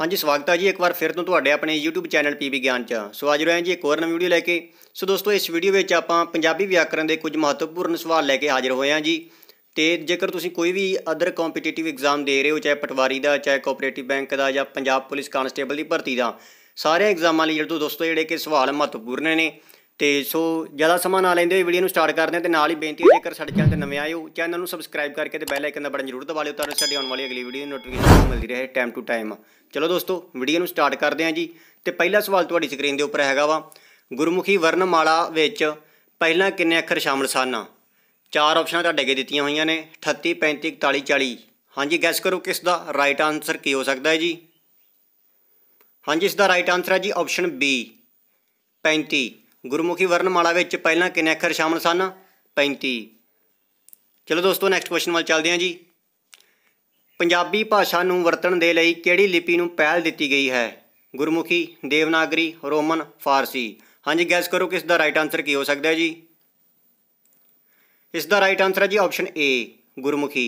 ਹਾਂਜੀ ਸਵਾਗਤ ਹੈ ਜੀ ਇੱਕ ਵਾਰ ਫਿਰ ਤੋਂ ਤੁਹਾਡੇ ਆਪਣੇ YouTube ਚੈਨਲ ਪੀਬੀ ਗਿਆਨ ਚ ਸੋ ਅੱਜ ਰਹੇ ਜੀ ਇੱਕ ਹੋਰ ਨਵੀਂ ਵੀਡੀਓ ਲੈ ਕੇ ਸੋ ਦੋਸਤੋ ਇਸ ਵੀਡੀਓ ਵਿੱਚ ਆਪਾਂ ਪੰਜਾਬੀ ਵਿਆਕਰਨ ਦੇ ਕੁਝ ਮਹੱਤਵਪੂਰਨ ਸਵਾਲ ਲੈ ਕੇ ਹਾਜ਼ਰ ਹੋਏ ਹਾਂ ਜੀ ਤੇ ਜੇਕਰ ਤੁਸੀਂ ਕੋਈ ਵੀ ਅਦਰ ਕੰਪੀਟੀਟਿਵ ਐਗਜ਼ਾਮ ਦੇ ਰਹੇ ਹੋ ਚਾਹੇ ਪਟਵਾਰੀ ਦਾ ਚਾਹੇ ਕੋਆਪਰੇਟਿਵ ਬੈਂਕ ਦਾ ਜਾਂ ਪੰਜਾਬ ਪੁਲਿਸ ਕਾਂਸਟੇਬਲ ਦੀ ਭਰਤੀ ਦਾ ਸਾਰੇ ਐਗਜ਼ਾਮਾਂ ਲਈ ਜਿਹੜੇ ਦੋਸਤੋ ਜਿਹੜੇ ਕਿ ਸਵਾਲ ਮਹੱਤਵਪੂਰਨ ਨੇ ਤੇ ਸੋ ਜ਼ਿਆਦਾ ਸਮਾਂ ਨਾ ਲੈਂਦੇ ਹੋਏ ਵੀਡੀਓ ਨੂੰ ਸਟਾਰਟ ਕਰਦੇ ਹਾਂ ਤੇ ਨਾਲ ਹੀ ਬੇਨਤੀ ਹੈ ਜੇਕਰ ਸਾਡੇ ਚੈਨਲ ਤੇ ਨਵੇਂ ਆਏ ਹੋ ਚੈਨਲ ਨੂੰ ਸਬਸਕ੍ਰਾਈਬ ਕਰਕੇ ਤੇ ਬੈਲ ਆਈਕਨ ਦਾ ਬਟਨ ਜ਼ਰੂਰ ਦਬਾ ਲਿਓ ਤਾਂ ਸਾਡੀ ਆਉਣ ਵਾਲੀ ਅਗਲੀ ਵੀਡੀਓ ਦੀ ਨੋਟੀਫਿਕੇਸ਼ਨ ਮਿਲਦੀ ਰਹੇ ਟਾਈਮ ਟੂ ਟਾਈਮ ਚਲੋ ਦੋਸਤੋ ਵੀਡੀਓ ਨੂੰ ਸਟਾਰਟ ਕਰਦੇ ਹਾਂ ਜੀ ਤੇ ਪਹਿਲਾ ਸਵਾਲ ਤੁਹਾਡੀ ਸਕਰੀਨ ਦੇ ਉੱਪਰ ਹੈਗਾ ਵਾ ਗੁਰਮੁਖੀ ਵਰਣਮਾਲਾ ਵਿੱਚ ਪਹਿਲਾਂ ਕਿੰਨੇ ਅੱਖਰ ਸ਼ਾਮਲ ਸਨ ਚਾਰ ਆਪਸ਼ਨਾਂ ਤੁਹਾਡੇ ਅੱਗੇ ਦਿੱਤੀਆਂ ਹੋਈਆਂ ਨੇ 38 35 41 40 ਹਾਂਜੀ ਗੈਸ ਕਰੋ ਕਿਸ ਦਾ ਰਾਈਟ ਆਨਸਰ ਕੀ ਹੋ ਸਕਦਾ ਹੈ ਜੀ ਹਾਂਜੀ ਇਸ ਦਾ ਰਾਈਟ ਆਨਸਰ ਹੈ ਜੀ ਆਪਸ਼ਨ ਬੀ 35 ਗੁਰਮੁਖੀ ਵਰਣਮਾਲਾ ਵਿੱਚ ਪਹਿਲਾਂ ਕਿੰਨੇ ਅੱਖਰ ਸ਼ਾਮਲ ਸਨ 35 ਚਲੋ ਦੋਸਤੋ ਨੈਕਸਟ ਕੁਐਸਚਨ ਵੱਲ ਚੱਲਦੇ ਹਾਂ ਜੀ ਪੰਜਾਬੀ ਭਾਸ਼ਾ ਨੂੰ ਵਰਤਣ ਦੇ ਲਈ ਕਿਹੜੀ ਲਿਪੀ ਨੂੰ ਪਹਿਲ ਦਿੱਤੀ ਗਈ ਹੈ ਗੁਰਮੁਖੀ ਦੇਵਨਾਗਰੀ ਰੋਮਨ ਫਾਰਸੀ ਹਾਂਜੀ ਗੈਸ ਕਰੋ ਕਿਸ ਦਾ ਰਾਈਟ ਆਨਸਰ ਕੀ ਹੋ ਸਕਦਾ ਹੈ ਜੀ ਇਸ ਦਾ ਰਾਈਟ ਆਨਸਰ ਹੈ ਜੀ ਆਪਸ਼ਨ ਏ ਗੁਰਮੁਖੀ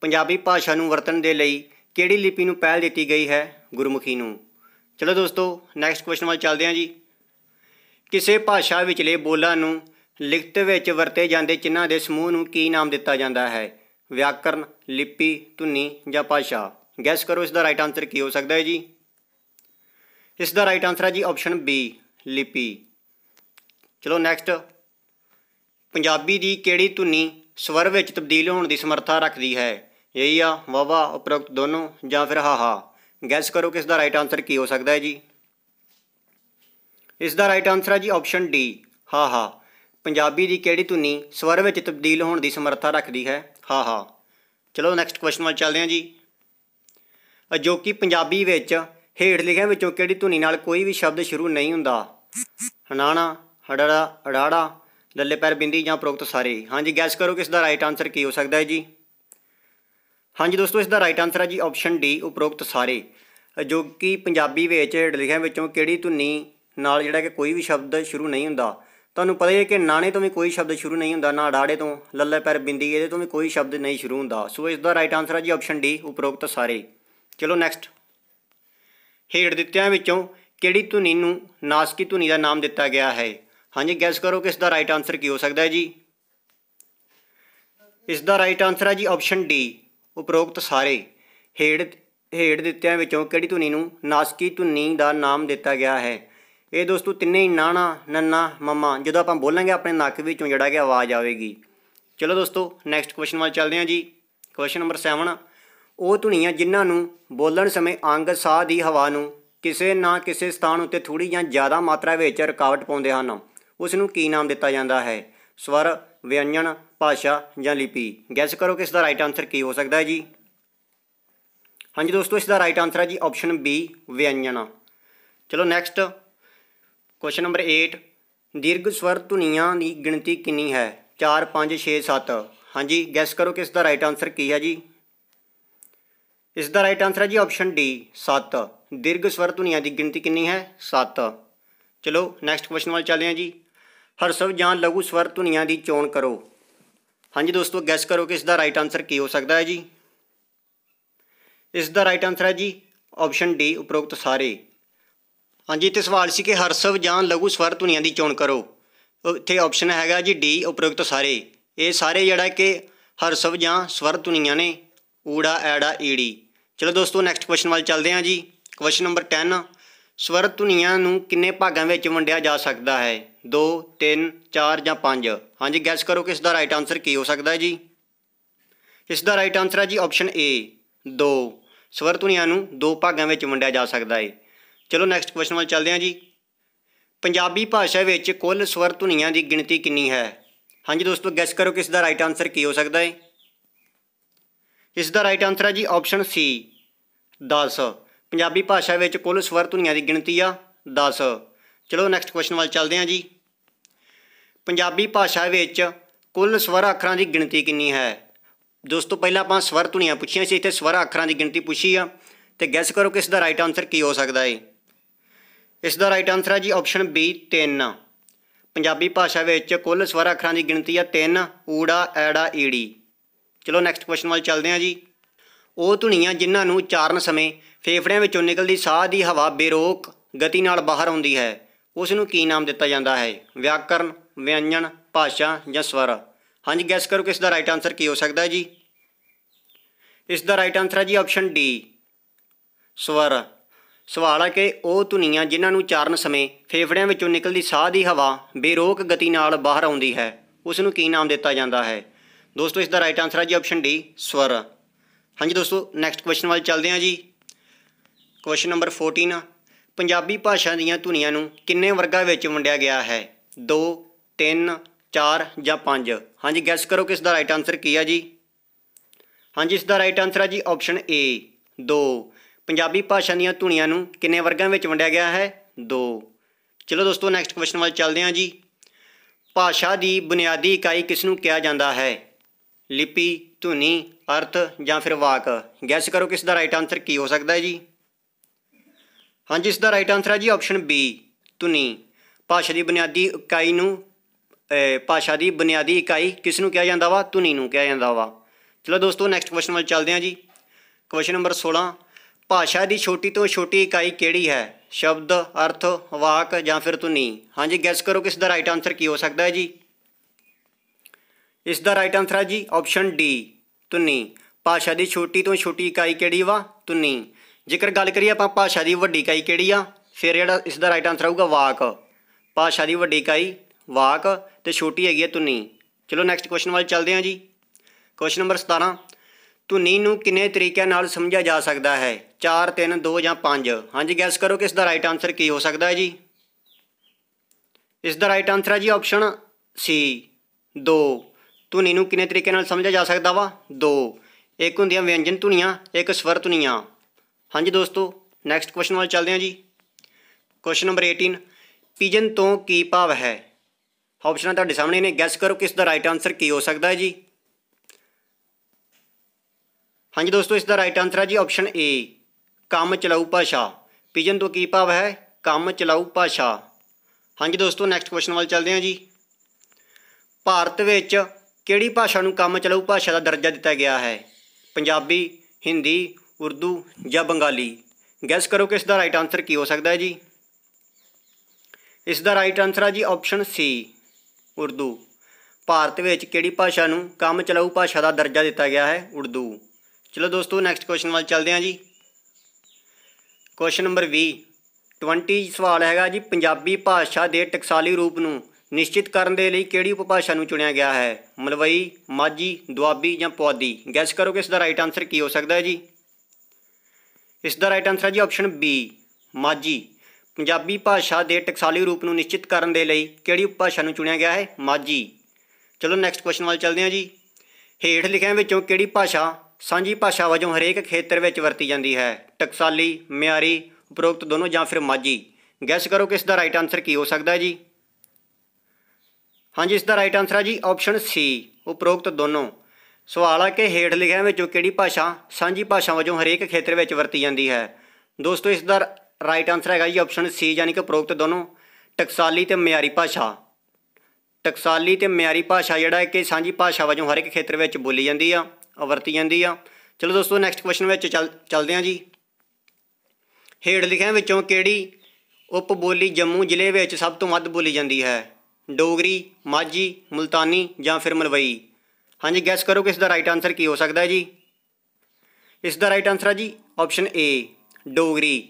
ਪੰਜਾਬੀ ਭਾਸ਼ਾ ਨੂੰ ਵਰਤਣ ਦੇ ਲਈ ਕਿਹੜੀ ਲਿਪੀ ਨੂੰ ਪਹਿਲ ਦਿੱਤੀ ਗਈ ਹੈ ਗੁਰਮੁਖੀ ਨੂੰ ਚਲੋ ਦੋਸਤੋ ਨੈਕਸਟ ਕੁਐਸਚਨ ਵੱਲ ਚੱਲਦੇ ਹਾਂ ਜੀ ਕਿਸੇ ਭਾਸ਼ਾ ਵਿਚਲੇ ਬੋਲਾਂ ਨੂੰ ਲਿਖਤ ਵਿੱਚ ਵਰਤੇ ਜਾਂਦੇ ਚਿੰਨ੍ਹਾਂ ਦੇ ਸਮੂਹ ਨੂੰ ਕੀ ਨਾਮ ਦਿੱਤਾ ਜਾਂਦਾ ਹੈ ਵਿਆਕਰਨ ਲਿਪੀ ਧੁਨੀ ਜਾਂ ਭਾਸ਼ਾ ਗੈਸ ਕਰੋ ਇਸ ਦਾ ਰਾਈਟ ਆਨਸਰ ਕੀ ਹੋ ਸਕਦਾ ਹੈ ਜੀ ਇਸ ਦਾ ਰਾਈਟ ਆਨਸਰ ਹੈ ਜੀ ਆਪਸ਼ਨ ਬੀ ਲਿਪੀ ਚਲੋ ਨੈਕਸਟ ਪੰਜਾਬੀ ਦੀ ਕਿਹੜੀ ਧੁਨੀ ਸਵਰ ਵਿੱਚ ਤਬਦੀਲ ਹੋਣ ਦੀ ਸਮਰੱਥਾ ਰੱਖਦੀ ਹੈ ਯਈ ਆ ਵਾਵਾ ਉਪਰੋਕਤ ਦੋਨੋਂ ਜਾਂ ਫਿਰ ਹਾਹਾ ਗੈਸ ਕਰੋ ਕਿਸ ਦਾ ਰਾਈਟ ਆਨਸਰ ਕੀ ਹੋ ਸਕਦਾ ਹੈ ਜੀ ਇਸ ਦਾ ਰਾਈਟ ਆਨਸਰ ਹੈ ਜੀ ਆਪਸ਼ਨ ਡੀ ਹਾ ਹਾ ਪੰਜਾਬੀ ਦੀ ਕਿਹੜੀ ਧੁਨੀ ਸਵਰ ਵਿੱਚ ਤਬਦੀਲ ਹੋਣ ਦੀ ਸਮਰੱਥਾ ਰੱਖਦੀ ਹੈ ਹਾ ਹਾ ਚਲੋ ਨੈਕਸਟ ਕੁਐਸਚਨ ਵੱਲ ਚੱਲਦੇ ਹਾਂ ਜੀ ਅਜੋਕੀ ਪੰਜਾਬੀ ਵਿੱਚ ਹੇਠ ਲਿਖਿਆਂ ਵਿੱਚੋਂ ਕਿਹੜੀ ਧੁਨੀ ਨਾਲ ਕੋਈ ਵੀ ਸ਼ਬਦ ਸ਼ੁਰੂ ਨਹੀਂ ਹੁੰਦਾ ਹਨਾਣਾ ਹੜੜਾ ਅੜਾੜਾ ਲੱਲੇ ਪੈਰ ਬਿੰਦੀ ਜਾਂ ਪ੍ਰੋਕਤ ਸਾਰੇ ਹਾਂਜੀ ਗੈਸ ਕਰੋ ਕਿ ਇਸ ਦਾ ਰਾਈਟ ਆਨਸਰ ਕੀ ਹੋ ਸਕਦਾ ਹੈ ਜੀ ਹਾਂਜੀ ਦੋਸਤੋ ਇਸ ਦਾ ਰਾਈਟ ਆਨਸਰ ਹੈ ਜੀ ਆਪਸ਼ਨ ਡੀ ਉਪਰੋਕਤ ਸਾਰੇ ਅਜੋਕੀ ਪੰਜਾਬੀ ਵਿੱਚ ਹੇਠ ਲਿਖਿਆਂ ਵਿੱਚੋਂ ਕਿਹੜੀ ਧੁਨੀ ਨਾਲ ਜਿਹੜਾ ਕਿ ਕੋਈ ਵੀ ਸ਼ਬਦ ਸ਼ੁਰੂ ਨਹੀਂ ਹੁੰਦਾ ਤੁਹਾਨੂੰ ਪਤਾ ਹੈ ਕਿ ਨਾਣੇ ਤੋਂ ਵੀ ਕੋਈ ਸ਼ਬਦ ਸ਼ੁਰੂ ਨਹੀਂ ਹੁੰਦਾ ਨਾ ਡਾੜੇ ਤੋਂ ਲੱਲੇ ਪੈਰ ਬਿੰਦੀ ਇਹਦੇ ਤੋਂ ਵੀ ਕੋਈ ਸ਼ਬਦ ਨਹੀਂ ਸ਼ੁਰੂ ਹੁੰਦਾ ਸੋ ਇਸ ਦਾ ਰਾਈਟ ਆਨਸਰ ਹੈ ਜੀ ਆਪਸ਼ਨ ਡੀ ਉਪਰੋਕਤ ਸਾਰੇ ਚਲੋ ਨੈਕਸਟ ਹੇਡ ਦਿੱਤਿਆਂ ਵਿੱਚੋਂ ਕਿਹੜੀ ਧੁਨੀ ਨੂੰ ਨਾਸਕੀ ਧੁਨੀ ਦਾ ਨਾਮ ਦਿੱਤਾ ਗਿਆ ਹੈ ਹਾਂਜੀ ਗੈਸ ਕਰੋ ਕਿ ਇਸ ਦਾ ਰਾਈਟ ਆਨਸਰ ਕੀ ਹੋ ਸਕਦਾ ਹੈ ਜੀ ਇਸ ਦਾ ਰਾਈਟ ਆਨਸਰ ਹੈ ਜੀ ਆਪਸ਼ਨ ਡੀ ਉਪਰੋਕਤ ਸਾਰੇ ਹੇਡ ਹੇਡ ਦਿੱਤਿਆਂ ਵਿੱਚੋਂ ਕਿਹੜੀ ਧੁਨੀ ਨੂੰ ਨਾਸਕੀ ਧੁਨੀ ਦਾ ਨਾਮ ਦਿੱਤਾ ਗਿਆ ਹੈ ਇਹ ਦੋਸਤੋ ਤਿੰਨੇ ਹੀ ਨਾਣਾ ਨੰਨਾ ਮਮਾ ਜਦੋਂ ਆਪਾਂ ਬੋਲਾਂਗੇ ਆਪਣੇ ਨੱਕ ਵਿੱਚੋਂ ਜਿਹੜਾ ਕਿ ਆਵਾਜ਼ ਆਵੇਗੀ ਚਲੋ ਦੋਸਤੋ ਨੈਕਸਟ ਕੁਐਸਚਨ ਵੱਲ ਚੱਲਦੇ ਹਾਂ ਜੀ ਕੁਐਸਚਨ ਨੰਬਰ 7 ਉਹ ਧੁਨੀਆਂ ਜਿਨ੍ਹਾਂ ਨੂੰ ਬੋਲਣ ਸਮੇਂ ਅੰਗ ਸਾਹ ਦੀ ਹਵਾ ਨੂੰ ਕਿਸੇ ਨਾ ਕਿਸੇ ਸਥਾਨ ਉੱਤੇ ਥੋੜੀ ਜਾਂ ਜ਼ਿਆਦਾ ਮਾਤਰਾ ਵਿੱਚ ਰੁਕਾਵਟ ਪਾਉਂਦੇ ਹਨ ਉਸ ਨੂੰ ਕੀ ਨਾਮ ਦਿੱਤਾ ਜਾਂਦਾ ਹੈ ਸਵਰ ਵਿਅੰਜਨ ਭਾਸ਼ਾ ਜਾਂ ਲਿਪੀ ਗੈਸ ਕਰੋ ਕਿ ਇਸ ਦਾ ਰਾਈਟ ਆਨਸਰ ਕੀ ਹੋ ਸਕਦਾ ਹੈ ਜੀ ਹਾਂਜੀ ਦੋਸਤੋ ਇਸ ਦਾ ਰਾਈਟ ਆਨਸਰ ਹੈ ਜੀ ਆਪਸ਼ਨ ਬੀ ਵਿਅੰਜਨ ਚਲੋ ਨੈਕਸਟ ਕੁਐਸਚਨ ਨੰਬਰ 8 ਦੀਰਘ ਸਵਰ ਧੁਨੀਆਂ ਦੀ ਗਿਣਤੀ ਕਿੰਨੀ ਹੈ 4 5 6 7 ਹਾਂਜੀ ਗੈਸ ਕਰੋ ਕਿ ਇਸ ਦਾ ਰਾਈਟ ਆਨਸਰ ਕੀ ਹੈ ਜੀ ਇਸ ਦਾ ਰਾਈਟ ਆਨਸਰ ਹੈ ਜੀ ਆਪਸ਼ਨ ਡੀ 7 ਦੀਰਘ ਸਵਰ ਧੁਨੀਆਂ ਦੀ ਗਿਣਤੀ ਕਿੰਨੀ ਹੈ 7 ਚਲੋ ਨੈਕਸਟ ਕੁਐਸਚਨ ਵੱਲ ਚੱਲਦੇ ਹਾਂ ਜੀ ਹਰਸਵ ਜਾਂ ਲਘੂ ਸਵਰ ਧੁਨੀਆਂ ਦੀ ਚੋਣ ਕਰੋ ਹਾਂਜੀ ਦੋਸਤੋ ਗੈਸ ਕਰੋ ਕਿ ਇਸ ਦਾ ਰਾਈਟ ਆਨਸਰ ਕੀ ਹੋ ਸਕਦਾ ਹੈ ਜੀ ਇਸ ਦਾ ਰਾਈਟ ਆਨਸਰ ਹੈ ਜੀ ਆਪਸ਼ਨ ਡੀ ਉਪਰੋਕਤ ਸਾਰੇ ਹਾਂਜੀ ਤੇ ਸਵਾਲ ਸੀ ਕਿ ਹਰਸਵ ਜਾਂ ਲਘੂ ਸਵਰ ਧੁਨੀਆਂ ਦੀ ਚੋਣ ਕਰੋ ਇੱਥੇ ਆਪਸ਼ਨ ਹੈਗਾ ਜੀ ਡੀ ਉਪਰੋਕਤ ਸਾਰੇ ਇਹ ਸਾਰੇ ਜਿਹੜਾ ਕਿ ਹਰਸਵ ਜਾਂ ਸਵਰ ਧੁਨੀਆਂ ਨੇ ਊੜਾ ਐੜਾ ਈੜੀ ਚਲੋ ਦੋਸਤੋ ਨੈਕਸਟ ਕੁਐਸਚਨ ਵੱਲ ਚੱਲਦੇ ਹਾਂ ਜੀ ਕੁਐਸਚਨ ਨੰਬਰ 10 ਸਵਰ ਧੁਨੀਆਂ ਨੂੰ ਕਿੰਨੇ ਭਾਗਾਂ ਵਿੱਚ ਵੰਡਿਆ ਜਾ ਸਕਦਾ ਹੈ 2 3 4 ਜਾਂ 5 ਹਾਂਜੀ ਗੈਸ ਕਰੋ ਕਿ ਇਸ ਦਾ ਰਾਈਟ ਆਨਸਰ ਕੀ ਹੋ ਸਕਦਾ ਹੈ ਜੀ ਇਸ ਦਾ ਰਾਈਟ ਆਨਸਰ ਹੈ ਜੀ ਆਪਸ਼ਨ ਏ 2 ਸਵਰ ਧੁਨੀਆਂ ਨੂੰ ਦੋ ਭਾਗਾਂ ਵਿੱਚ ਵੰਡਿਆ ਜਾ ਸਕਦਾ ਹੈ ਚਲੋ ਨੈਕਸਟ ਕੁਐਸਚਨ ਵੱਲ ਚੱਲਦੇ ਹਾਂ ਜੀ ਪੰਜਾਬੀ ਭਾਸ਼ਾ ਵਿੱਚ ਕੁੱਲ ਸਵਰ ਧੁਨੀਆਂ ਦੀ ਗਿਣਤੀ ਕਿੰਨੀ ਹੈ ਹਾਂਜੀ ਦੋਸਤੋ ਗੈਸ ਕਰੋ ਕਿ ਇਸ ਦਾ ਰਾਈਟ ਆਨਸਰ ਕੀ ਹੋ ਸਕਦਾ ਹੈ ਇਸ ਦਾ ਰਾਈਟ ਆਨਸਰ ਹੈ ਜੀ ਆਪਸ਼ਨ ਸੀ 10 ਪੰਜਾਬੀ ਭਾਸ਼ਾ ਵਿੱਚ ਕੁੱਲ ਸਵਰ ਧੁਨੀਆਂ ਦੀ ਗਿਣਤੀ ਆ 10 ਚਲੋ ਨੈਕਸਟ ਕੁਐਸਚਨ ਵੱਲ ਚੱਲਦੇ ਹਾਂ ਜੀ ਪੰਜਾਬੀ ਭਾਸ਼ਾ ਵਿੱਚ ਕੁੱਲ ਸਵਰ ਅੱਖਰਾਂ ਦੀ ਗਿਣਤੀ ਕਿੰਨੀ ਹੈ ਦੋਸਤੋ ਪਹਿਲਾਂ ਆਪਾਂ ਸਵਰ ਧੁਨੀਆਂ ਪੁੱਛੀਆਂ ਸੀ ਇੱਥੇ ਸਵਰ ਅੱਖਰਾਂ ਦੀ ਗਿਣਤੀ ਪੁੱਛੀ ਆ ਤੇ ਗੈਸ ਕਰੋ ਕਿ ਇਸ ਦਾ ਰਾਈਟ ਆਨਸਰ ਕੀ ਹੋ ਸਕਦਾ ਹੈ ਇਸ ਦਾ ਰਾਈਟ ਆਨਸਰ ਹੈ ਜੀ ਆਪਸ਼ਨ ਬੀ 3 ਪੰਜਾਬੀ ਭਾਸ਼ਾ ਵਿੱਚ ਕੁੱਲ ਸਵਰ ਅੱਖਰਾਂ ਦੀ ਗਿਣਤੀ ਹੈ 3 ਊੜਾ ਐੜਾ ਈੜੀ ਚਲੋ ਨੈਕਸਟ ਕੁਐਸਚਨ ਵੱਲ ਚੱਲਦੇ ਹਾਂ ਜੀ ਉਹ ਧੁਨੀਆਂ ਜਿਨ੍ਹਾਂ ਨੂੰ ਉਚਾਰਨ ਸਮੇਂ ਫੇਫੜਿਆਂ ਵਿੱਚੋਂ ਨਿਕਲਦੀ ਸਾਹ ਦੀ ਹਵਾ ਬੇਰੋਕ ਗਤੀ ਨਾਲ ਬਾਹਰ ਆਉਂਦੀ ਹੈ ਉਸ ਨੂੰ ਕੀ ਨਾਮ ਦਿੱਤਾ ਜਾਂਦਾ ਹੈ ਵਿਆਕਰਨ ਵਿਅੰਜਨ ਭਾਸ਼ਾ ਜਾਂ ਸਵਰ ਹਾਂਜੀ ਗੈਸ ਕਰੋ ਕਿ ਇਸ ਦਾ ਰਾਈਟ ਆਨਸਰ ਕੀ ਹੋ ਸਕਦਾ ਹੈ ਜੀ ਇਸ ਦਾ ਰਾਈਟ ਆਨਸਰ ਹੈ ਜੀ ਆਪਸ਼ਨ ਡੀ ਸਵਰ ਸਵਾਲ ਹੈ ਕਿ ਉਹ ਧੁਨੀਆਂ ਜਿਨ੍ਹਾਂ ਨੂੰ ਚਾਰਨ ਸਮੇਂ ਫੇਫੜਿਆਂ ਵਿੱਚੋਂ ਨਿਕਲਦੀ ਸਾਹ ਦੀ ਹਵਾ ਬੇਰੋਕ ਗਤੀ ਨਾਲ ਬਾਹਰ ਆਉਂਦੀ ਹੈ ਉਸ ਨੂੰ ਕੀ ਨਾਮ ਦਿੱਤਾ ਜਾਂਦਾ ਹੈ ਦੋਸਤੋ ਇਸ ਦਾ ਰਾਈਟ ਆਨਸਰ ਹੈ ਜੀ ਆਪਸ਼ਨ ਡੀ ਸਵਰ ਹਾਂਜੀ ਦੋਸਤੋ ਨੈਕਸਟ ਕੁਐਸਚਨ ਵੱਲ ਚੱਲਦੇ ਹਾਂ ਜੀ ਕੁਐਸਚਨ ਨੰਬਰ 14 ਪੰਜਾਬੀ ਭਾਸ਼ਾ ਦੀਆਂ ਧੁਨੀਆਂ ਨੂੰ ਕਿੰਨੇ ਵਰਗਾਂ ਵਿੱਚ ਵੰਡਿਆ ਗਿਆ ਹੈ 2 3 4 ਜਾਂ 5 ਹਾਂਜੀ ਗੈਸ ਕਰੋ ਕਿ ਇਸ ਦਾ ਰਾਈਟ ਆਨਸਰ ਕੀ ਹੈ ਜੀ ਹਾਂਜੀ ਇਸ ਦਾ ਰਾਈਟ ਆਨਸਰ ਹੈ ਜੀ ਆਪਸ਼ਨ ਏ 2 ਪੰਜਾਬੀ ਭਾਸ਼ਾ ਦੀਆਂ ਧੁਨੀਆਂ ਨੂੰ ਕਿੰਨੇ ਵਰਗਾਂ ਵਿੱਚ ਵੰਡਿਆ ਗਿਆ ਹੈ ਦੋ ਚਲੋ ਦੋਸਤੋ ਨੈਕਸਟ ਕੁਐਸਚਨ ਵੱਲ ਚੱਲਦੇ ਹਾਂ ਜੀ ਭਾਸ਼ਾ ਦੀ ਬੁਨਿਆਦੀ ਇਕਾਈ ਕਿਸ ਨੂੰ ਕਿਹਾ ਜਾਂਦਾ ਹੈ ਲਿਪੀ ਧੁਨੀ ਅਰਥ ਜਾਂ ਫਿਰ ਵਾਕ ਗੈਸ ਕਰੋ ਕਿਸ ਦਾ ਰਾਈਟ ਆਨਸਰ ਕੀ ਹੋ ਸਕਦਾ ਹੈ ਜੀ ਹਾਂਜੀ ਇਸ ਦਾ ਰਾਈਟ ਆਨਸਰ ਹੈ ਜੀ ਆਪਸ਼ਨ ਬੀ ਧੁਨੀ ਭਾਸ਼ਾ ਦੀ ਬੁਨਿਆਦੀ ਇਕਾਈ ਨੂੰ ਭਾਸ਼ਾ ਦੀ ਬੁਨਿਆਦੀ ਇਕਾਈ ਕਿਸ ਨੂੰ ਕਿਹਾ ਜਾਂਦਾ ਵਾ ਧੁਨੀ ਨੂੰ ਕਿਹਾ ਜਾਂਦਾ ਵਾ ਚਲੋ ਦੋਸਤੋ ਨੈਕਸਟ ਕੁਐਸਚਨ ਵੱਲ ਚੱਲਦੇ ਹਾਂ ਜੀ ਕੁਐਸਚਨ ਨੰਬਰ 16 ਭਾਸ਼ਾ ਦੀ ਛੋਟੀ ਤੋਂ ਛੋਟੀ ਇਕਾਈ ਕਿਹੜੀ ਹੈ ਸ਼ਬਦ ਅਰਥ ਵਾਕ ਜਾਂ ਫਿਰ ਧੁਨੀ ਹਾਂਜੀ ਗੈਸ ਕਰੋ ਕਿਸ ਦਾ ਰਾਈਟ ਆਨਸਰ ਕੀ ਹੋ ਸਕਦਾ ਹੈ ਜੀ ਇਸ ਦਾ ਰਾਈਟ ਆਨਸਰ ਹੈ ਜੀ ਆਪਸ਼ਨ ਡੀ ਧੁਨੀ ਭਾਸ਼ਾ ਦੀ ਛੋਟੀ ਤੋਂ ਛੋਟੀ ਇਕਾਈ ਕਿਹੜੀ ਵਾ ਧੁਨੀ ਜੇਕਰ ਗੱਲ ਕਰੀਏ ਆਪਾਂ ਭਾਸ਼ਾ ਦੀ ਵੱਡੀ ਇਕਾਈ ਕਿਹੜੀ ਆ ਫਿਰ ਜਿਹੜਾ ਇਸ ਦਾ ਰਾਈਟ ਆਨਸਰ ਆਊਗਾ ਵਾਕ ਭਾਸ਼ਾ ਦੀ ਵੱਡੀ ਇਕਾਈ ਵਾਕ ਤੇ ਛੋਟੀ ਹੈਗੀ ਹੈ ਧੁਨੀ ਚਲੋ ਨੈਕਸਟ ਕੁਐਸਚਨ ਵੱਲ ਚੱਲਦੇ ਹਾਂ ਜੀ ਕੁਐਸਚਨ ਨੰਬਰ 17 ਧੁਨੀ ਨੂੰ ਕਿੰਨੇ ਤਰੀਕਿਆਂ ਨਾਲ ਸਮਝਿਆ ਜਾ ਸਕਦਾ ਹੈ 4 3 2 ਜਾਂ 5 ਹਾਂਜੀ ਗੈਸ ਕਰੋ ਕਿ ਇਸ ਦਾ ਰਾਈਟ ਆਨਸਰ ਕੀ ਹੋ ਸਕਦਾ ਹੈ ਜੀ ਇਸ ਦਾ ਰਾਈਟ ਆਨਸਰ ਹੈ ਜੀ ਆਪਸ਼ਨ ਸੀ 2 ਧੁਨੀ ਨੂੰ ਕਿੰਨੇ ਤਰੀਕੇ ਨਾਲ ਸਮਝਿਆ ਜਾ ਸਕਦਾ ਵਾ 2 ਇੱਕ ਹੁੰਦੀਆਂ ਵਿਅੰਜਨ ਧੁਨੀਆਂ ਇੱਕ ਸਵਰ ਧੁਨੀਆਂ ਹਾਂਜੀ ਦੋਸਤੋ ਨੈਕਸਟ ਕੁਐਸਚਨ ਵੱਲ ਚੱਲਦੇ ਹਾਂ ਜੀ ਕੁਐਸਚਨ ਨੰਬਰ 18 ਪੀਜਨ ਤੋਂ ਕੀ ਭਾਵ ਹੈ ਆਪਸ਼ਨਾਂ ਤੁਹਾਡੇ ਸਾਹਮਣੇ ਨੇ ਗੈਸ ਕਰੋ ਕਿ ਇਸ ਦਾ ਰਾਈਟ ਆਨਸਰ ਕੀ ਹੋ ਸਕਦਾ ਹੈ ਜੀ ਹਾਂਜੀ ਦੋਸਤੋ ਇਸ ਦਾ ਰਾਈਟ ਆਨਸਰ ਹੈ ਜੀ ਆਪਸ਼ਨ ਏ ਕੰਮ ਚਲਾਉ ਭਾਸ਼ਾ ਪਿਜਨ ਤੋਂ ਕੀ ਭਾਵ ਹੈ ਕੰਮ ਚਲਾਉ ਭਾਸ਼ਾ ਹਾਂਜੀ ਦੋਸਤੋ ਨੈਕਸਟ ਕੁਐਸਚਨ ਵੱਲ ਚੱਲਦੇ ਹਾਂ ਜੀ ਭਾਰਤ ਵਿੱਚ ਕਿਹੜੀ ਭਾਸ਼ਾ ਨੂੰ ਕੰਮ ਚਲਾਉ ਭਾਸ਼ਾ ਦਾ ਦਰਜਾ ਦਿੱਤਾ ਗਿਆ ਹੈ ਪੰਜਾਬੀ ਹਿੰਦੀ ਉਰਦੂ ਜਾਂ ਬੰਗਾਲੀ ਗੈਸ ਕਰੋ ਕਿ ਇਸ ਦਾ ਰਾਈਟ ਆਨਸਰ ਕੀ ਹੋ ਸਕਦਾ ਹੈ ਜੀ ਇਸ ਦਾ ਰਾਈਟ ਆਨਸਰ ਹੈ ਜੀ ਆਪਸ਼ਨ ਸੀ ਉਰਦੂ ਭਾਰਤ ਵਿੱਚ ਕਿਹੜੀ ਭਾਸ਼ਾ ਨੂੰ ਕੰਮ ਚਲਾਉ ਭਾਸ਼ਾ ਦਾ ਦਰਜਾ ਦਿੱਤਾ ਗਿਆ ਹੈ ਉਰਦੂ ਚਲੋ ਦੋਸਤੋ ਨੈਕਸਟ ਕੁਐਸਚਨ ਵੱਲ ਚੱਲਦੇ ਹਾਂ ਜੀ ਕੁਐਸਚਨ ਨੰਬਰ 20 20 ਸਵਾਲ ਹੈਗਾ ਜੀ ਪੰਜਾਬੀ ਭਾਸ਼ਾ ਦੇ ਟਕਸਾਲੀ ਰੂਪ ਨੂੰ ਨਿਸ਼ਚਿਤ ਕਰਨ ਦੇ ਲਈ ਕਿਹੜੀ ਉਪਭਾਸ਼ਾ ਨੂੰ ਚੁਣਿਆ ਗਿਆ ਹੈ ਮਲਵਈ ਮਾਝੀ ਦੁਆਬੀ ਜਾਂ ਪੁਆਧੀ ਗੈਸ ਕਰੋ ਕਿ ਇਸ ਦਾ ਰਾਈਟ ਆਨਸਰ ਕੀ ਹੋ ਸਕਦਾ ਹੈ ਜੀ ਇਸ ਦਾ ਰਾਈਟ ਆਨਸਰ ਹੈ ਜੀ ਆਪਸ਼ਨ ਬੀ ਮਾਝੀ ਪੰਜਾਬੀ ਭਾਸ਼ਾ ਦੇ ਟਕਸਾਲੀ ਰੂਪ ਨੂੰ ਨਿਸ਼ਚਿਤ ਕਰਨ ਦੇ ਲਈ ਕਿਹੜੀ ਉਪਭਾਸ਼ਾ ਨੂੰ ਚੁਣਿਆ ਗਿਆ ਹੈ ਮਾਝੀ ਚਲੋ ਨੈਕਸਟ ਕੁਐਸਚਨ ਵੱਲ ਚੱਲਦੇ ਹਾਂ ਜੀ ਹੇਠ ਲਿਖਿਆਂ ਵਿੱਚੋਂ ਕਿਹੜੀ ਭਾਸ਼ਾ ਸਾਂਝੀ ਭਾਸ਼ਾ ਵਜੋਂ ਹਰੇਕ ਖੇਤਰ ਵਿੱਚ ਵਰਤੀ ਜਾਂਦੀ ਹੈ ਟਕਸਾਲੀ ਮਿਆਰੀ ਉਪਰੋਕਤ ਦੋਨੋਂ ਜਾਂ ਫਿਰ ਮਾਝੀ ਗੈਸ ਕਰੋ ਕਿ ਇਸ ਦਾ ਰਾਈਟ ਆਨਸਰ ਕੀ ਹੋ ਸਕਦਾ ਹੈ ਜੀ ਹਾਂਜੀ ਇਸ ਦਾ ਰਾਈਟ ਆਨਸਰ ਹੈ ਜੀ ਆਪਸ਼ਨ ਸੀ ਉਪਰੋਕਤ ਦੋਨੋਂ ਸਵਾਲ ਆ ਕਿ ਹੇਠ ਲਿਖਿਆਂ ਵਿੱਚੋਂ ਕਿਹੜੀ ਭਾਸ਼ਾ ਸਾਂਝੀ ਭਾਸ਼ਾ ਵਜੋਂ ਹਰੇਕ ਖੇਤਰ ਵਿੱਚ ਵਰਤੀ ਜਾਂਦੀ ਹੈ ਦੋਸਤੋ ਇਸ ਦਾ ਰਾਈਟ ਆਨਸਰ ਹੈਗਾ ਜੀ ਆਪਸ਼ਨ ਸੀ ਯਾਨੀ ਕਿ ਉਪਰੋਕਤ ਦੋਨੋਂ ਟਕਸਾਲੀ ਤੇ ਮਿਆਰੀ ਭਾਸ਼ਾ ਟਕਸਾਲੀ ਤੇ ਮਿਆਰੀ ਭਾਸ਼ਾ ਜਿਹੜਾ ਹੈ ਕਿ ਸਾਂਝੀ ਭਾਸ਼ਾ ਵਜੋਂ ਹਰ ਇੱਕ ਖੇਤਰ ਵਿੱਚ ਬੋਲੀ ਜਾਂਦੀ ਆ ਵਰਤੀ ਜਾਂਦੀ ਆ ਚਲੋ ਦੋਸਤੋ ਨੈਕਸਟ ਕੁਐਸਚਨ ਵਿੱਚ ਚੱਲਦੇ ਹਾਂ ਜੀ ਹੇਡ ਲਿਖਿਆਂ ਵਿੱਚੋਂ ਕਿਹੜੀ ਉਪ ਬੋਲੀ ਜੰਮੂ ਜ਼ਿਲ੍ਹੇ ਵਿੱਚ ਸਭ ਤੋਂ ਵੱਧ ਬੋਲੀ ਜਾਂਦੀ ਹੈ ਡੋਗਰੀ ਮਾਝੀ ਮਲਤਾਨੀ ਜਾਂ ਫਿਰ ਮਲਵਈ ਹਾਂਜੀ ਗੈਸ ਕਰੋ ਕਿ ਇਸ ਦਾ ਰਾਈਟ ਆਨਸਰ ਕੀ ਹੋ ਸਕਦਾ ਹੈ ਜੀ ਇਸ ਦਾ ਰਾਈਟ ਆਨਸਰ ਹੈ ਜੀ ਆਪਸ਼ਨ ਏ ਡੋਗਰੀ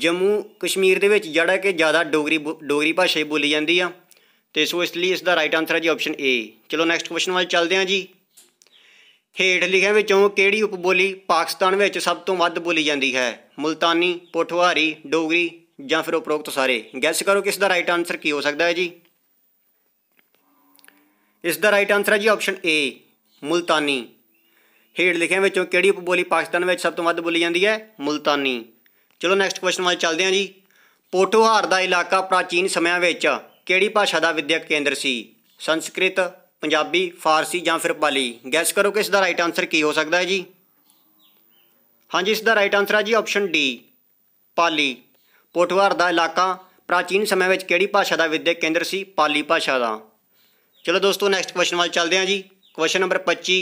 ਜੰਮੂ ਕਸ਼ਮੀਰ ਦੇ ਵਿੱਚ ਜੜਾ ਕਿ ਜ਼ਿਆਦਾ ਡੋਗਰੀ ਡੋਗਰੀ ਭਾਸ਼ਾ ਬੋਲੀ ਜਾਂਦੀ ਆ ਤੇ ਸੋ ਇਸ ਲਈ ਇਸ ਦਾ ਰਾਈਟ ਆਨਸਰ ਹੈ ਜੀ ਆਪਸ਼ਨ ਏ ਚਲੋ ਨੈਕਸਟ ਕੁਐਸਚਨ ਵੱਲ ਚੱਲਦੇ ਹਾਂ ਜੀ ਹੇਠ ਲਿਖੇ ਵਿੱਚੋਂ ਕਿਹੜੀ ਉਪਬੋਲੀ ਪਾਕਿਸਤਾਨ ਵਿੱਚ ਸਭ ਤੋਂ ਵੱਧ ਬੋਲੀ ਜਾਂਦੀ ਹੈ ਮੁਲਤਾਨੀ ਪੋਠਵਾਰੀ ਡੋਗਰੀ ਜਾਂ ਫਿਰ ਉਪਰੋਕਤ ਸਾਰੇ ਗੈਸ ਕਰੋ ਕਿਸ ਦਾ ਰਾਈਟ ਆਨਸਰ ਕੀ ਹੋ ਸਕਦਾ ਹੈ ਜੀ ਇਸ ਦਾ ਰਾਈਟ ਆਨਸਰ ਹੈ ਜੀ ਆਪਸ਼ਨ ਏ ਮੁਲਤਾਨੀ ਹੇਠ ਲਿਖਿਆਂ ਵਿੱਚੋਂ ਕਿਹੜੀ ਉਪਬੋਲੀ ਪਾਕਿਸਤਾਨ ਵਿੱਚ ਸਭ ਤੋਂ ਵੱਧ ਬੋਲੀ ਜਾਂਦੀ ਹੈ ਮੁਲਤਾਨੀ ਚਲੋ ਨੈਕਸਟ ਕੁਐਸਚਨ ਵੱਲ ਚੱਲਦੇ ਹਾਂ ਜੀ ਪੋਠੋਹਾਰ ਦਾ ਇਲਾਕਾ ਪ੍ਰਾਚੀਨ ਸਮਿਆਂ ਵਿੱਚ ਕਿਹੜੀ ਭਾਸ਼ਾ ਦਾ ਵਿਦਿਅਕ ਕੇਂਦਰ ਸੀ ਸੰਸਕ੍ਰਿਤ ਪੰਜਾਬੀ ਫਾਰਸੀ ਜਾਂ ਫਿਰ ਪਾਲੀ ਗੈਸ ਕਰੋ ਕਿ ਇਸ ਦਾ ਰਾਈਟ ਆਨਸਰ ਕੀ ਹੋ ਸਕਦਾ ਹੈ ਜੀ ਹਾਂਜੀ ਇਸ ਦਾ ਰਾਈਟ ਆਨਸਰ ਹੈ ਜੀ ਆਪਸ਼ਨ ਡੀ ਪਾਲੀ ਪੋਠਵਾਰ ਦਾ ਇਲਾਕਾ ਪ੍ਰਾਚੀਨ ਸਮੇਂ ਵਿੱਚ ਕਿਹੜੀ ਭਾਸ਼ਾ ਦਾ ਵਿਦਿਅਕ ਕੇਂਦਰ ਸੀ ਪਾਲੀ ਭਾਸ਼ਾ ਦਾ ਚਲੋ ਦੋਸਤੋ ਨੈਕਸਟ ਕੁਐਸਚਨ ਵੱਲ ਚੱਲਦੇ ਹਾਂ ਜੀ ਕੁਐਸਚਨ ਨੰਬਰ 25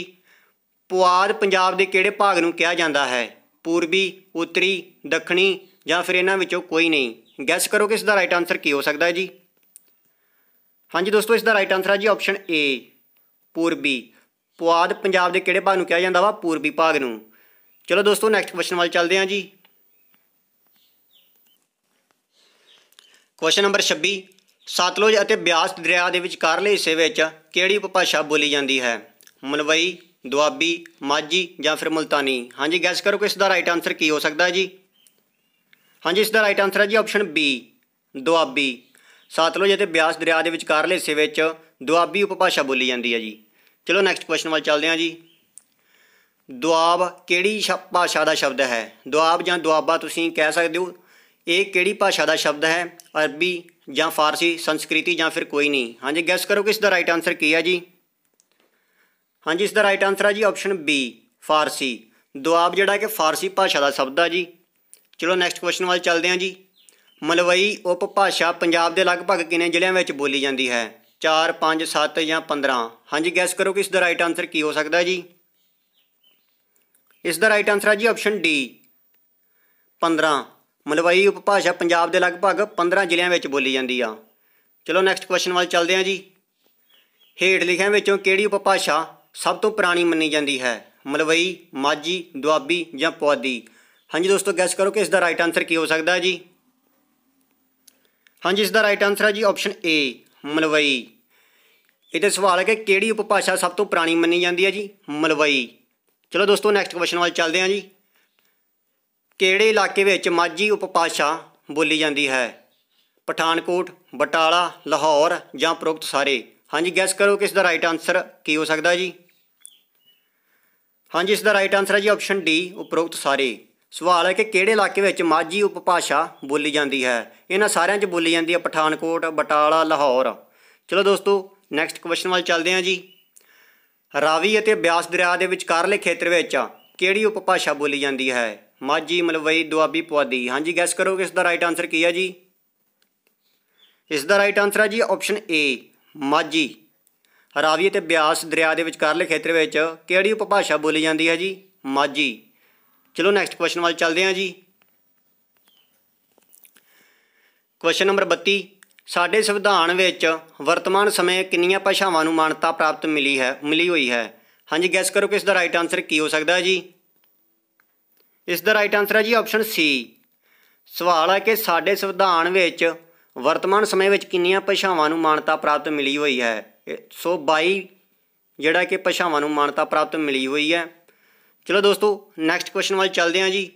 ਪੁਆਧ ਪੰਜਾਬ ਦੇ ਕਿਹੜੇ ਭਾਗ ਨੂੰ ਕਿਹਾ ਜਾਂਦਾ ਹੈ ਪੂਰਬੀ ਉੱਤਰੀ ਦੱਖਣੀ ਜਾਂ ਫਿਰ ਇਹਨਾਂ ਵਿੱਚੋਂ ਕੋਈ ਨਹੀਂ ਗੈਸ ਕਰੋ ਕਿ ਇਸ ਦਾ ਰਾਈਟ ਆਨਸਰ ਕੀ ਹੋ ਸਕਦਾ ਹੈ ਜੀ ਹਾਂਜੀ ਦੋਸਤੋ ਇਸ ਦਾ ਰਾਈਟ ਆਨਸਰ ਹੈ ਜੀ ਆਪਸ਼ਨ ਏ ਪੂਰਬੀ ਪੁਆਧ ਪੰਜਾਬ ਦੇ ਕਿਹੜੇ ਭਾਗ ਨੂੰ ਕਿਹਾ ਜਾਂਦਾ ਵਾ ਪੂਰਬੀ ਭਾਗ ਨੂੰ ਚਲੋ ਦੋਸਤੋ ਨੈਕਸਟ ਕੁਐਸਚਨ ਵੱਲ ਚੱਲਦੇ ਹਾਂ ਜੀ ਕੁਐਸਚਨ ਨੰਬਰ 26 ਸਤਲੁਜ ਅਤੇ ਬਿਆਸ ਦਰਿਆ ਦੇ ਵਿਚਕਾਰਲੇ ਹਿੱਸੇ ਵਿੱਚ ਕਿਹੜੀ ਉਪਭਾਸ਼ਾ ਬੋਲੀ ਜਾਂਦੀ ਹੈ ਮਲਵਈ ਦੁਆਬੀ ਮਾਝੀ ਜਾਂ ਫਿਰ ਮਲਤਾਨੀ ਹਾਂਜੀ ਗੈਸ ਕਰੋ ਕਿ ਇਸ ਦਾ ਰਾਈਟ ਆਨਸਰ ਕੀ ਹੋ ਸਕਦਾ ਹੈ ਜੀ ਹਾਂਜੀ ਇਸ ਦਾ ਰਾਈਟ ਆਨਸਰ ਹੈ ਜੀ ਆਪਸ਼ਨ ਬੀ ਦੁਆਬੀ ਸਤਲੁਜ ਅਤੇ ਬਿਆਸ ਦਰਿਆ ਦੇ ਵਿਚਕਾਰਲੇ ਹਿੱਸੇ ਵਿੱਚ ਦੁਆਬੀ ਉਪਭਾਸ਼ਾ ਬੋਲੀ ਜਾਂਦੀ ਹੈ ਜੀ ਚਲੋ ਨੈਕਸਟ ਕੁਐਸਚਨ ਵੱਲ ਚੱਲਦੇ ਹਾਂ ਜੀ ਦੁਆਬ ਕਿਹੜੀ ਭਾਸ਼ਾ ਦਾ ਸ਼ਬਦ ਹੈ ਦੁਆਬ ਜਾਂ ਦੁਆਬਾ ਤੁਸੀਂ ਕਹਿ ਸਕਦੇ ਹੋ ਇਹ ਕਿਹੜੀ ਭਾਸ਼ਾ ਦਾ ਸ਼ਬਦ ਹੈ ਅਰਬੀ ਜਾਂ ਫਾਰਸੀ ਸੰਸਕ੍ਰਿਤੀ ਜਾਂ ਫਿਰ ਕੋਈ ਨਹੀਂ ਹਾਂਜੀ ਗੈਸ ਕਰੋ ਕਿ ਇਸ ਦਾ ਰਾਈਟ ਆਨਸਰ ਕੀ ਹੈ ਜੀ ਹਾਂਜੀ ਇਸ ਦਾ ਰਾਈਟ ਆਨਸਰ ਹੈ ਜੀ ਆਪਸ਼ਨ ਬੀ ਫਾਰਸੀ ਦੁਆਬ ਜਿਹੜਾ ਕਿ ਫਾਰਸੀ ਭਾਸ਼ਾ ਦਾ ਸ਼ਬਦ ਹੈ ਜੀ ਚਲੋ ਨੈਕਸਟ ਕੁਐਸਚਨ ਵੱਲ ਚੱਲਦੇ ਹਾਂ ਜੀ ਮਲਵਈ ਉਪਭਾਸ਼ਾ ਪੰਜਾਬ ਦੇ ਲਗਭਗ ਕਿੰਨੇ ਜ਼ਿਲ੍ਹਿਆਂ ਵਿੱਚ ਬੋਲੀ ਜਾਂਦੀ ਹੈ 4 5 7 ਜਾਂ 15 ਹਾਂਜੀ ਗੈਸ ਕਰੋ ਕਿ ਇਸ ਦਾ ਰਾਈਟ ਆਨਸਰ ਕੀ ਹੋ ਸਕਦਾ ਹੈ ਜੀ ਇਸ ਦਾ ਰਾਈਟ ਆਨਸਰ ਹੈ ਜੀ ਆਪਸ਼ਨ ਡੀ 15 ਮਲਵਈ ਉਪਭਾਸ਼ਾ ਪੰਜਾਬ ਦੇ ਲਗਭਗ 15 ਜ਼ਿਲ੍ਹਿਆਂ ਵਿੱਚ ਬੋਲੀ ਜਾਂਦੀ ਆ ਚਲੋ ਨੈਕਸਟ ਕੁਐਸਚਨ ਵੱਲ ਚੱਲਦੇ ਹਾਂ ਜੀ ਹੇਠ ਲਿਖਿਆਂ ਵਿੱਚੋਂ ਕਿਹੜੀ ਉਪਭਾਸ਼ਾ ਸਭ ਤੋਂ ਪੁਰਾਣੀ ਮੰਨੀ ਜਾਂਦੀ ਹੈ ਮਲਵਈ ਮਾਝੀ ਦੁਆਬੀ ਜਾਂ ਪੁਆਧੀ ਹਾਂਜੀ ਦੋਸਤੋ ਗੈਸ ਕਰੋ ਕਿ ਇਸ ਦਾ ਰਾਈਟ ਆਨਸਰ ਕੀ ਹੋ ਸਕਦਾ ਹੈ ਜੀ ਹਾਂਜੀ ਇਸ ਦਾ ਰਾਈਟ ਆਨਸਰ ਹੈ ਜੀ ਆਪਸ਼ਨ ਏ ਮਲਵਈ ਇਹਦੇ ਸਵਾਲ ਹੈ ਕਿ ਕਿਹੜੀ ਉਪਭਾਸ਼ਾ ਸਭ ਤੋਂ ਪੁਰਾਣੀ ਮੰਨੀ ਜਾਂਦੀ ਹੈ ਜੀ ਮਲਵਈ ਚਲੋ ਦੋਸਤੋ ਨੈਕਸਟ ਕੁਐਸਚਨ ਵੱਲ ਚੱਲਦੇ ਹਾਂ ਜੀ ਕਿਹੜੇ ਇਲਾਕੇ ਵਿੱਚ ਮਾਝੀ ਉਪਭਾਸ਼ਾ ਬੋਲੀ ਜਾਂਦੀ ਹੈ ਪਠਾਨਕੋਟ ਬਟਾਲਾ ਲਾਹੌਰ ਜਾਂ ਪ੍ਰੋਕਤ ਸਾਰੇ ਹਾਂਜੀ ਗੈਸ ਕਰੋ ਕਿ ਦਾ ਰਾਈਟ ਆਨਸਰ ਕੀ ਹੋ ਸਕਦਾ ਜੀ ਹਾਂਜੀ ਇਸ ਦਾ ਰਾਈਟ ਆਨਸਰ ਹੈ ਜੀ ਆਪਸ਼ਨ ਡੀ ਉਪਰੋਕਤ ਸਾਰੇ ਸਵਾਲ ਹੈ ਕਿ ਕਿਹੜੇ ਇਲਾਕੇ ਵਿੱਚ ਮਾਝੀ ਉਪਭਾਸ਼ਾ ਬੋਲੀ ਜਾਂਦੀ ਹੈ ਇਹਨਾਂ ਸਾਰਿਆਂ 'ਚ ਬੋਲੀ ਜਾਂਦੀ ਹੈ ਪਠਾਨਕੋਟ ਬਟਾਲਾ ਲਾਹੌਰ ਚਲੋ ਦੋਸਤੋ ਨੈਕਸਟ ਕੁਐਸਚਨ ਵੱਲ ਚੱਲਦੇ ਹਾਂ ਜੀ ਰਾਵੀ ਅਤੇ ਬਿਆਸ ਦਰਿਆ ਦੇ ਵਿਚਕਾਰਲੇ ਖੇਤਰ ਵਿੱਚ ਕਿਹੜੀ ਉਪਭਾਸ਼ਾ ਬੋਲੀ ਜਾਂਦੀ ਹੈ ਮਾਝੀ ਮਲਵਈ ਦੁਆਬੀ ਪੁਆਧੀ ਹਾਂਜੀ ਗੈਸ ਕਰੋ ਇਸ ਦਾ ਰਾਈਟ ਆਨਸਰ ਕੀ ਹੈ ਜੀ ਇਸ ਦਾ ਰਾਈਟ ਆਨਸਰ ਹੈ ਜੀ ਆਪਸ਼ਨ ਏ ਮਾਝੀ ਰਾਵੀ ਅਤੇ ਬਿਆਸ ਦਰਿਆ ਦੇ ਵਿਚਕਾਰਲੇ ਖੇਤਰ ਵਿੱਚ ਕਿਹੜੀ ਉਪਭਾਸ਼ਾ ਬੋਲੀ ਜਾਂਦੀ ਹੈ ਜੀ ਮਾਝੀ ਚਲੋ ਨੈਕਸਟ ਕੁਐਸਚਨ ਵੱਲ ਚੱਲਦੇ ਹਾਂ ਜੀ ਕੁਐਸਚਨ ਨੰਬਰ 32 ਸਾਡੇ ਸੰਵਿਧਾਨ ਵਿੱਚ ਵਰਤਮਾਨ ਸਮੇਂ ਕਿੰਨੀਆਂ ਭਾਸ਼ਾਵਾਂ ਨੂੰ ਮਾਨਤਾ ਪ੍ਰਾਪਤ ਮਿਲੀ ਹੈ ਮਿਲੀ ਹੋਈ ਹੈ ਹਾਂਜੀ ਗੈਸ ਕਰੋ ਕਿ ਇਸ ਦਾ ਰਾਈਟ ਆਨਸਰ ਕੀ ਹੋ ਸਕਦਾ ਹੈ ਜੀ ਇਸ ਦਾ ਰਾਈਟ ਆਨਸਰ ਹੈ ਜੀ ਆਪਸ਼ਨ ਸੀ ਸਵਾਲ ਹੈ ਕਿ ਸਾਡੇ ਸੰਵਿਧਾਨ ਵਿੱਚ ਵਰਤਮਾਨ ਸਮੇਂ ਵਿੱਚ ਕਿੰਨੀਆਂ ਭਾਸ਼ਾਵਾਂ ਨੂੰ ਮਾਨਤਾ ਪ੍ਰਾਪਤ ਮਿਲੀ ਹੋਈ ਹੈ ਸੋ 22 ਜਿਹੜਾ ਕਿ ਭਾਸ਼ਾਵਾਂ ਨੂੰ ਮਾਨਤਾ ਪ੍ਰਾਪਤ ਮਿਲੀ ਹੋਈ ਹੈ ਚਲੋ ਦੋਸਤੋ ਨੈਕਸਟ ਕੁਐਸਚਨ ਵੱਲ ਚੱਲਦੇ ਹਾਂ ਜੀ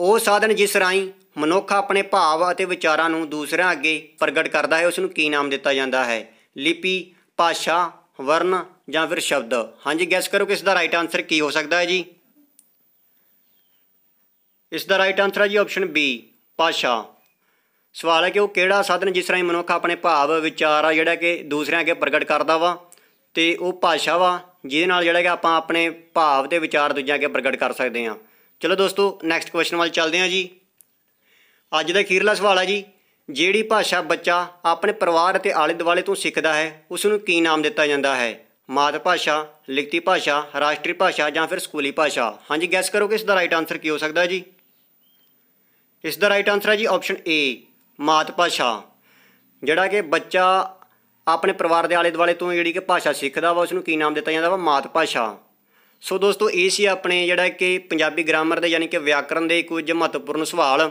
ਉਹ ਸਾਧਨ ਜਿਸ ਰਾਹੀਂ ਮਨੁੱਖ ਆਪਣੇ ਭਾਵ ਅਤੇ ਵਿਚਾਰਾਂ ਨੂੰ ਦੂਸਰਿਆਂ ਅੱਗੇ ਪ੍ਰਗਟ ਕਰਦਾ ਹੈ ਉਸ ਨੂੰ ਕੀ ਨਾਮ ਦਿੱਤਾ ਜਾਂਦਾ ਹੈ ਲਿਪੀ ਭਾਸ਼ਾ ਵਰਨ ਜਾਂ ਫਿਰ ਸ਼ਬਦ ਹਾਂਜੀ ਗੈਸ ਕਰੋ ਕਿ ਇਸ ਦਾ ਰਾਈਟ ਆਨਸਰ ਕੀ ਹੋ ਸਕਦਾ ਹੈ ਜੀ ਇਸ ਦਾ ਰਾਈਟ ਆਨਸਰ ਹੈ ਜੀ ਆਪਸ਼ਨ ਬੀ ਭਾਸ਼ਾ ਸਵਾਲ ਹੈ ਕਿ ਉਹ ਕਿਹੜਾ ਸਾਧਨ ਜਿਸ ਰਾਹੀਂ ਮਨੁੱਖ ਆਪਣੇ ਭਾਵ ਵਿਚਾਰ ਆ ਜਿਹੜਾ ਕਿ ਦੂਸਰਿਆਂ ਅੱਗੇ ਪ੍ਰਗਟ ਕਰਦਾ ਵਾ ਤੇ ਉਹ ਭਾਸ਼ਾ ਵਾ ਜਿਹਦੇ ਨਾਲ ਜਿਹੜਾ ਕਿ ਆਪਾਂ ਆਪਣੇ ਭਾਵ ਤੇ ਵਿਚਾਰ ਦੂਜਿਆਂ ਅੱਗੇ ਪ੍ਰਗਟ ਕਰ ਸਕਦੇ ਹਾਂ ਚਲੋ ਦੋਸਤੋ ਨੈਕਸਟ ਕੁਐਸਚਨ ਵੱਲ ਚੱਲਦੇ ਹਾਂ ਜੀ ਅੱਜ ਦਾ ਅਖੀਰਲਾ ਸਵਾਲ ਹੈ ਜੀ ਜਿਹੜੀ ਭਾਸ਼ਾ ਬੱਚਾ ਆਪਣੇ ਪਰਿਵਾਰ ਅਤੇ ਆਲੇ ਦੁਆਲੇ ਤੋਂ ਸਿੱਖਦਾ ਹੈ ਉਸ ਨੂੰ ਕੀ ਨਾਮ ਦਿੱਤਾ ਜਾਂਦਾ ਹੈ ਮਾਤ ਭਾਸ਼ਾ ਲਿਖਤੀ ਭਾਸ਼ਾ ਰਾਸ਼ਟਰੀ ਭਾਸ਼ਾ ਜਾਂ ਫਿਰ ਸਕੂਲੀ ਭਾਸ਼ਾ ਹਾਂਜੀ ਗੈਸ ਕਰੋ ਕਿ ਇਸ ਦਾ ਰਾਈਟ ਆਨਸਰ ਕੀ ਹੋ ਸਕਦਾ ਹੈ ਜੀ ਇਸ ਦਾ ਰਾਈਟ ਆਨਸਰ ਹੈ ਜੀ ਆਪਸ਼ਨ ਏ ਮਾਤ ਭਾਸ਼ਾ ਜਿਹੜਾ ਕਿ ਬੱਚਾ ਆਪਣੇ ਪਰਿਵਾਰ ਦੇ ਆਲੇ ਦੁਆਲੇ ਤੋਂ ਜਿਹੜੀ ਕਿ ਭਾਸ਼ਾ ਸਿੱਖਦਾ ਵਾ ਉਸ ਨੂੰ ਕੀ ਨਾਮ ਦਿੱਤਾ ਜਾਂਦਾ ਵਾ ਮਾਤ ਭਾਸ਼ਾ ਸੋ ਦੋਸਤੋ ਇਹ ਸੀ ਆਪਣੇ ਜਿਹੜਾ ਕਿ ਪੰਜਾਬੀ ਗ੍ਰਾਮਰ ਦੇ ਯਾਨੀ ਕਿ ਵਿਆਕਰਨ ਦੇ ਕੁਝ ਮਹੱਤਵਪੂਰਨ ਸਵਾਲ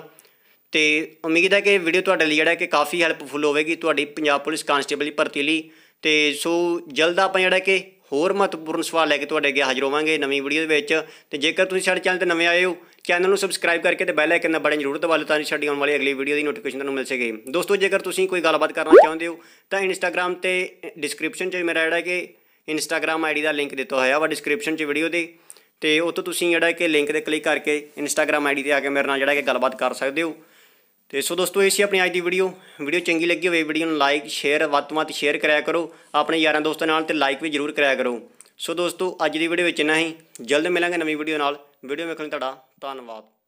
ਤੇ ਉਮੀਦ ਹੈ ਕਿ ਵੀਡੀਓ ਤੁਹਾਡੇ ਲਈ ਜਿਹੜਾ ਕਿ ਕਾਫੀ ਹੈਲਪਫੁਲ ਹੋਵੇਗੀ ਤੁਹਾਡੀ ਪੰਜਾਬ ਪੁਲਿਸ ਕਾਂਸਟੇਬਲ ਦੀ ਭਰਤੀ ਲਈ ਤੇ ਸੋ ਜਲਦ ਆਪਾਂ ਜਿਹੜਾ ਕਿ ਹੋਰ ਮਹੱਤਵਪੂਰਨ ਸਵਾਲ ਲੈ ਕੇ ਤੁਹਾਡੇ ਅੱਗੇ ਹਾਜ਼ਰ ਹੋਵਾਂਗੇ ਨਵੀਂ ਵੀਡੀਓ ਦੇ ਵਿੱਚ ਤੇ ਜੇਕਰ ਤੁਸੀਂ ਸਾਡੇ ਚੈਨਲ ਤੇ ਨਵੇਂ ਆਏ ਹੋ ਚੈਨਲ ਨੂੰ ਸਬਸਕ੍ਰਾਈਬ ਕਰਕੇ ਤੇ ਬੈਲ ਆਈਕਨ ਦਾ ਬਟਨ ਜ਼ਰੂਰ ਦਬਾ ਲਓ ਤਾਂ ਸਾਡੀ ਆਉਣ ਵਾਲੀ ਅਗਲੀ ਵੀਡੀਓ ਦੀ ਨੋਟੀਫਿਕੇਸ਼ਨ ਤੁਹਾਨੂੰ ਮਿਲ ਸਕੇ ਦੋਸਤੋ ਜੇਕਰ ਤੁਸੀਂ ਕੋਈ ਗੱਲਬਾਤ ਕਰਨਾ ਚਾਹੁੰਦੇ ਹੋ ਤਾਂ ਇੰਸਟਾਗ੍ਰam ਤੇ ਡਿਸਕ੍ਰਿਪਸ਼ਨ 'ਚ ਮੇਰਾ ਜਿਹੜਾ ਕਿ ਇੰਸਟਾਗ੍ਰam ਆਈਡੀ ਦਾ ਲਿੰਕ ਦਿੱਤਾ ਹੋਇਆ ਵਾ ਡਿਸਕ੍ਰਿਪਸ਼ਨ 'ਚ ਵੀਡੀਓ ਦੇ ਤੇ ਉੱਥੋਂ ਤੁਸੀਂ ਜਿਹੜਾ ਕਿ ਲਿੰਕ ਤੇ ਕਲਿੱਕ ਕਰਕੇ ਇੰਸਟਾਗ੍ਰam ਆਈਡੀ ਤੇ ਆ ਕੇ ਮੇਰੇ ਨਾਲ ਜਿਹੜਾ ਕਿ ਗੱਲਬਾਤ ਕਰ ਸਕਦੇ ਹੋ ਤੇ ਸੋ ਦੋਸਤੋ ਇਹ ਸੀ ਆਪਣੀ ਅੱਜ ਦੀ ਵੀਡੀਓ ਵੀਡੀਓ ਚੰਗੀ ਲੱਗੀ ਹੋਵੇ ਵੀਡੀਓ ਨੂੰ ਲਾਈਕ ਸ਼ੇਅਰ ਵੱਧ ਤੋਂ ਵੱਧ ਸ਼ੇਅਰ ਕਰਿਆ ਕਰੋ ਆਪਣੇ ਯਾਰਾਂ ਦੋਸਤਾਂ ਨਾਲ ਤੇ ਲਾਈਕ ਵੀ ਜ਼ਰੂਰ ਕਰਿਆ ਕਰੋ ਸੋ ਦੋਸਤੋ ਅੱਜ ਦੀ ਵੀਡੀਓ ਵਿੱਚ ਇੰਨਾ ਹੀ ਜਲਦ ਮਿਲਾਂਗੇ ਨਵੀਂ ਵੀਡੀਓ ਨਾਲ ਵੀਡੀਓ ਵੇਖਣ ਲਈ ਤੁਹਾਡਾ ਧੰਨਵਾਦ